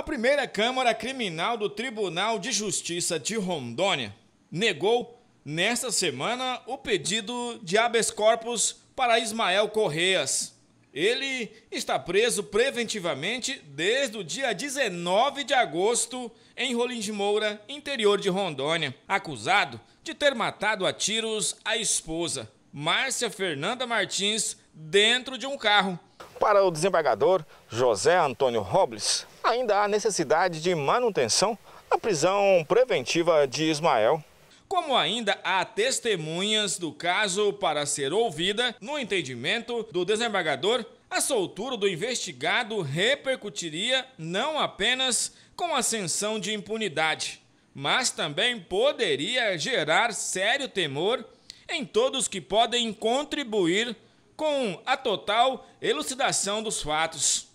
A primeira Câmara Criminal do Tribunal de Justiça de Rondônia negou nesta semana o pedido de habeas corpus para Ismael Correas. Ele está preso preventivamente desde o dia 19 de agosto em Rolim de Moura, interior de Rondônia, acusado de ter matado a tiros a esposa, Márcia Fernanda Martins, dentro de um carro. Para o desembargador José Antônio Robles, ainda há necessidade de manutenção na prisão preventiva de Ismael. Como ainda há testemunhas do caso para ser ouvida, no entendimento do desembargador, a soltura do investigado repercutiria não apenas com ascensão de impunidade, mas também poderia gerar sério temor em todos que podem contribuir com a total elucidação dos fatos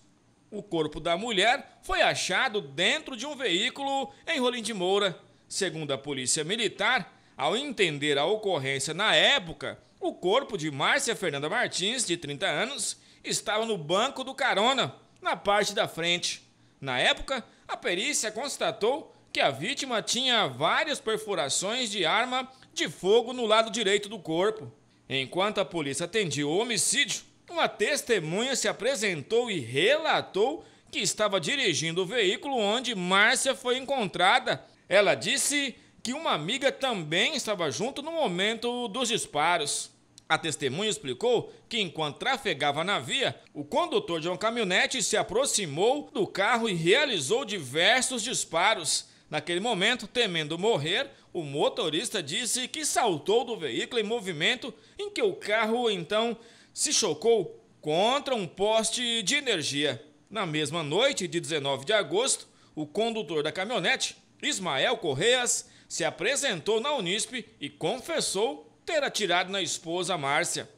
o corpo da mulher foi achado dentro de um veículo em Rolim de Moura. Segundo a Polícia Militar, ao entender a ocorrência na época, o corpo de Márcia Fernanda Martins, de 30 anos, estava no banco do carona, na parte da frente. Na época, a perícia constatou que a vítima tinha várias perfurações de arma de fogo no lado direito do corpo. Enquanto a polícia atendia o homicídio, uma testemunha se apresentou e relatou que estava dirigindo o veículo onde Márcia foi encontrada. Ela disse que uma amiga também estava junto no momento dos disparos. A testemunha explicou que, enquanto trafegava na via, o condutor de uma caminhonete se aproximou do carro e realizou diversos disparos. Naquele momento, temendo morrer, o motorista disse que saltou do veículo em movimento, em que o carro então se chocou contra um poste de energia. Na mesma noite de 19 de agosto, o condutor da caminhonete, Ismael Correias, se apresentou na Unisp e confessou ter atirado na esposa Márcia.